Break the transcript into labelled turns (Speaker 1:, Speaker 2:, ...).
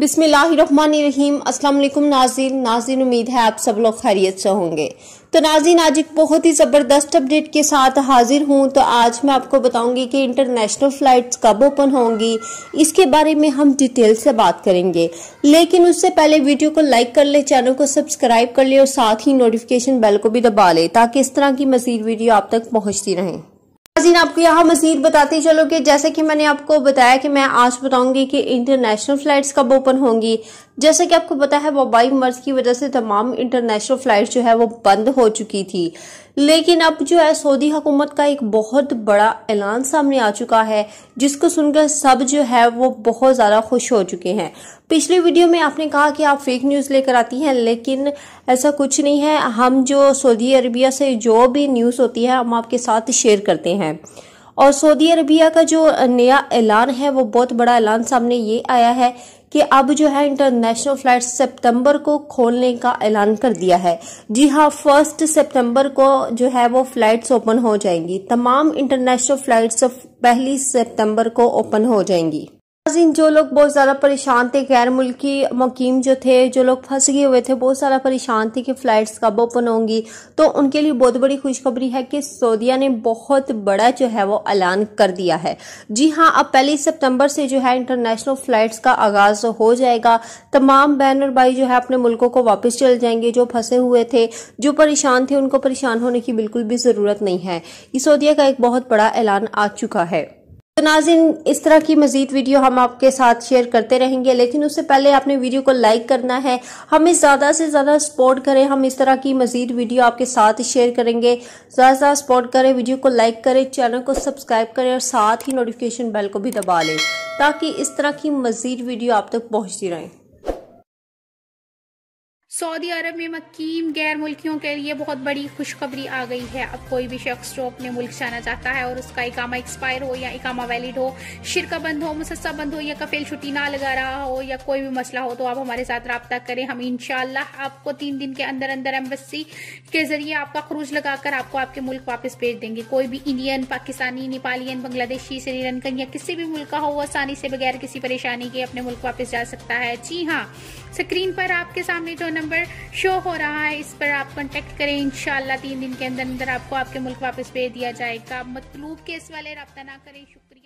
Speaker 1: बिसमीम असलम नाजिन नाजिन उम्मीद है आप सब लोग खैरियत से होंगे तो नाजिन आज एक बहुत ही ज़बरदस्त अपडेट के साथ हाजिर हूँ तो आज मैं आपको बताऊंगी कि इंटरनेशनल फ़्लाइट्स कब ओपन होंगी इसके बारे में हम डिटेल से बात करेंगे लेकिन उससे पहले वीडियो को लाइक कर ले चैनल को सब्सक्राइब कर ले और साथ ही नोटिफिकेशन बेल को भी दबा ले ताकि इस तरह की मजीद वीडियो आप तक पहुँचती रहें नाजीन आपको यहाँ मजीद बताती चलो कि जैसे कि मैंने आपको बताया कि मैं आज बताऊंगी कि इंटरनेशनल फ्लाइट्स कब ओपन होंगी जैसे कि आपको पता है वबाई मर्ज की वजह से तमाम इंटरनेशनल फ्लाइट जो है वो बंद हो चुकी थी लेकिन अब जो है सऊदी हुकूमत का एक बहुत बड़ा ऐलान सामने आ चुका है जिसको सुनकर सब जो है वो बहुत ज़्यादा खुश हो चुके हैं पिछले वीडियो में आपने कहा कि आप फेक न्यूज़ लेकर आती हैं लेकिन ऐसा कुछ नहीं है हम जो सऊदी अरबिया से जो भी न्यूज़ होती है हम आपके साथ शेयर करते हैं और सऊदी अरबिया का जो नया ऐलान है वो बहुत बड़ा ऐलान सामने ये आया है कि अब जो है इंटरनेशनल फ्लाइट सितंबर को खोलने का ऐलान कर दिया है जी हाँ फर्स्ट सितंबर को जो है वो फ्लाइट्स ओपन हो जाएंगी तमाम इंटरनेशनल फ्लाइट्स पहली सितंबर को ओपन हो जाएंगी जो लोग बहुत ज़्यादा परेशान थे गैर मुल्की मुकीम जो थे जो लोग फंस गए हुए थे बहुत सारा परेशान थे कि फ़्लाइट्स कब ओपन होंगी तो उनके लिए बहुत बड़ी खुशखबरी है कि सऊदीया ने बहुत बड़ा जो है वो ऐलान कर दिया है जी हाँ अब पहली सितंबर से जो है इंटरनेशनल फ़्लाइट्स का आगाज़ हो जाएगा तमाम बहन और भाई जो है अपने मुल्कों को वापस चल जाएंगे जो फंसे हुए थे जो परेशान थे उनको परेशान होने की बिल्कुल भी ज़रूरत नहीं है ये सऊदिया का एक बहुत बड़ा ऐलान आ चुका है तो नाजिन इस तरह की मजीद वीडियो हम आपके साथ शेयर करते रहेंगे लेकिन उससे पहले आपने वीडियो को लाइक करना है हमें ज़्यादा से ज़्यादा सपोर्ट करें हम इस तरह की मजीद वीडियो आपके साथ शेयर करेंगे ज़्यादा से ज़्यादा सपोर्ट करें वीडियो को लाइक करें चैनल को सब्सक्राइब करें और साथ ही नोटिफिकेशन बेल को भी दबा लें ताकि इस तरह की मजीद वीडियो आप तक पहुँचती रहें
Speaker 2: सऊदी अरब में मकीम गैर मुल्कियों के लिए बहुत बड़ी खुशखबरी आ गई है अब कोई भी शख्स जो अपने मुल्क जाना चाहता है और उसका इकामा एक्सपायर हो या इकामा वैलिड हो शिरका बंद हो मुसस्सा बंद हो या कफेल छुट्टी ना लगा रहा हो या कोई भी मसला हो तो आप हमारे साथ रबता करें हम इनशाला आपको तीन दिन के अंदर अंदर एम्बेसी के जरिए आपका क्रूज लगाकर आपको आपके मुल्क वापस भेज देंगे कोई भी इंडियन पाकिस्तानी नेपालियन बांग्लादेशी श्रीलंकन या किसी भी मुल्क का हो वो आसानी से बगैर किसी परेशानी के अपने मुल्क वापस जा सकता है जी हाँ स्क्रीन पर आपके सामने जो नंबर शो हो रहा है इस पर आप कॉन्टेक्ट करें इन तीन दिन के अंदर अंदर आपको आपके मुल्क वापस भेज दिया जाएगा मतलूब केस वाले रब्ता ना करें शुक्रिया